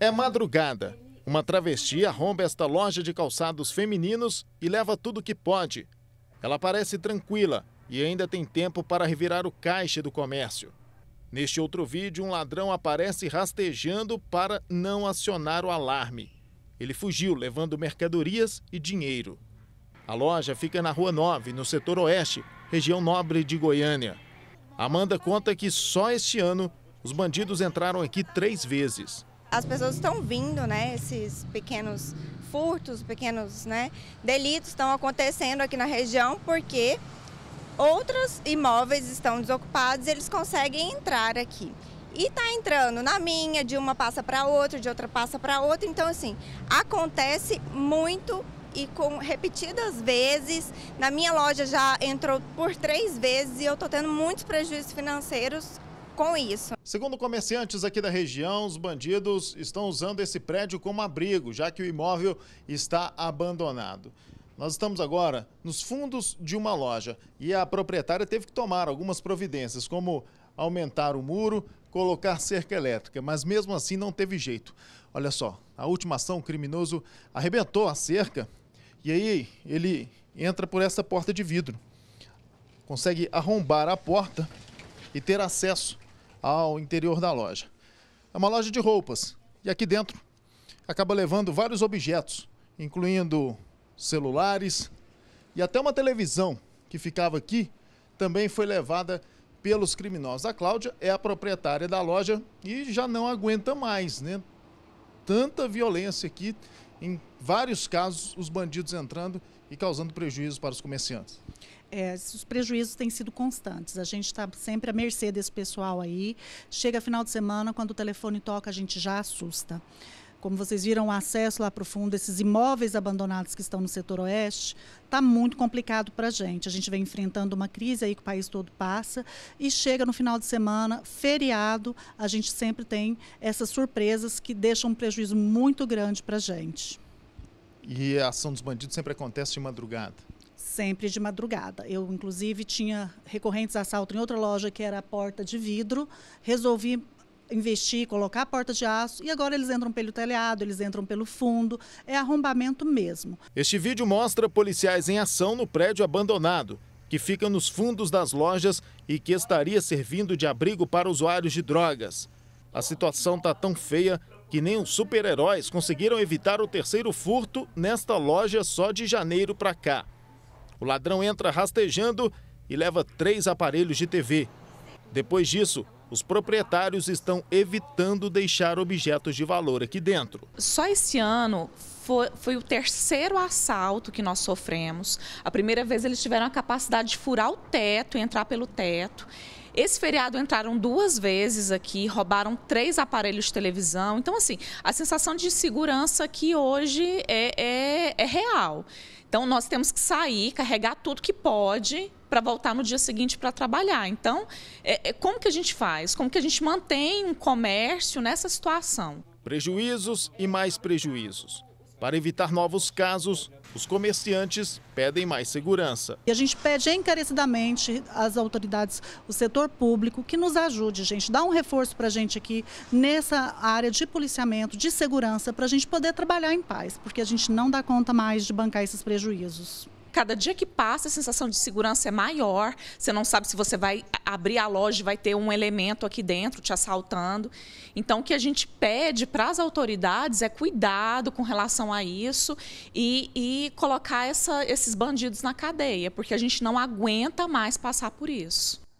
É madrugada. Uma travesti arromba esta loja de calçados femininos e leva tudo que pode. Ela parece tranquila e ainda tem tempo para revirar o caixa do comércio. Neste outro vídeo, um ladrão aparece rastejando para não acionar o alarme. Ele fugiu levando mercadorias e dinheiro. A loja fica na Rua 9, no setor oeste, região nobre de Goiânia. Amanda conta que só este ano os bandidos entraram aqui três vezes as pessoas estão vindo, né? Esses pequenos furtos, pequenos né, delitos estão acontecendo aqui na região porque outros imóveis estão desocupados, e eles conseguem entrar aqui. E está entrando na minha, de uma passa para outra, de outra passa para outra. Então, assim, acontece muito e com repetidas vezes. Na minha loja já entrou por três vezes e eu estou tendo muitos prejuízos financeiros com isso. Segundo comerciantes aqui da região, os bandidos estão usando esse prédio como abrigo, já que o imóvel está abandonado. Nós estamos agora nos fundos de uma loja e a proprietária teve que tomar algumas providências, como aumentar o muro, colocar cerca elétrica, mas mesmo assim não teve jeito. Olha só, a última ação, o criminoso arrebentou a cerca e aí ele entra por essa porta de vidro. Consegue arrombar a porta e ter acesso ao interior da loja. É uma loja de roupas e aqui dentro acaba levando vários objetos, incluindo celulares e até uma televisão que ficava aqui também foi levada pelos criminosos. A Cláudia é a proprietária da loja e já não aguenta mais, né? Tanta violência aqui, em vários casos, os bandidos entrando e causando prejuízo para os comerciantes é, os prejuízos têm sido constantes. A gente está sempre à mercê desse pessoal aí. Chega final de semana, quando o telefone toca, a gente já assusta. Como vocês viram, o acesso lá para o fundo, esses imóveis abandonados que estão no setor oeste, está muito complicado para a gente. A gente vem enfrentando uma crise aí que o país todo passa e chega no final de semana, feriado, a gente sempre tem essas surpresas que deixam um prejuízo muito grande para a gente. E a ação dos bandidos sempre acontece de madrugada? sempre de madrugada. Eu, inclusive, tinha recorrentes assalto em outra loja que era a porta de vidro. Resolvi investir, colocar a porta de aço e agora eles entram pelo telhado, eles entram pelo fundo, é arrombamento mesmo. Este vídeo mostra policiais em ação no prédio abandonado, que fica nos fundos das lojas e que estaria servindo de abrigo para usuários de drogas. A situação está tão feia que nem os super-heróis conseguiram evitar o terceiro furto nesta loja só de janeiro para cá. O ladrão entra rastejando e leva três aparelhos de TV. Depois disso, os proprietários estão evitando deixar objetos de valor aqui dentro. Só esse ano foi, foi, o terceiro assalto que nós sofremos. A primeira vez eles tiveram a capacidade de furar o teto, entrar pelo teto. Esse feriado entraram duas vezes aqui, roubaram três aparelhos de televisão. Então, assim, a sensação de segurança que hoje é, é, é real. Então, nós temos que sair, carregar tudo que pode para voltar no dia seguinte para trabalhar. Então, é, é, como que a gente faz? Como que a gente mantém um comércio nessa situação? Prejuízos e mais prejuízos. Para evitar novos casos, os comerciantes pedem mais segurança. E a gente pede encarecidamente às autoridades, o setor público, que nos ajude, gente. Dá um reforço para a gente aqui nessa área de policiamento, de segurança, para a gente poder trabalhar em paz, porque a gente não dá conta mais de bancar esses prejuízos cada dia que passa a sensação de segurança é maior. Você não sabe se você vai abrir a loja e vai ter um elemento aqui dentro te assaltando. Então, o que a gente pede para as autoridades é cuidado com relação a isso e, e colocar essa, esses bandidos na cadeia, porque a gente não aguenta mais passar por isso.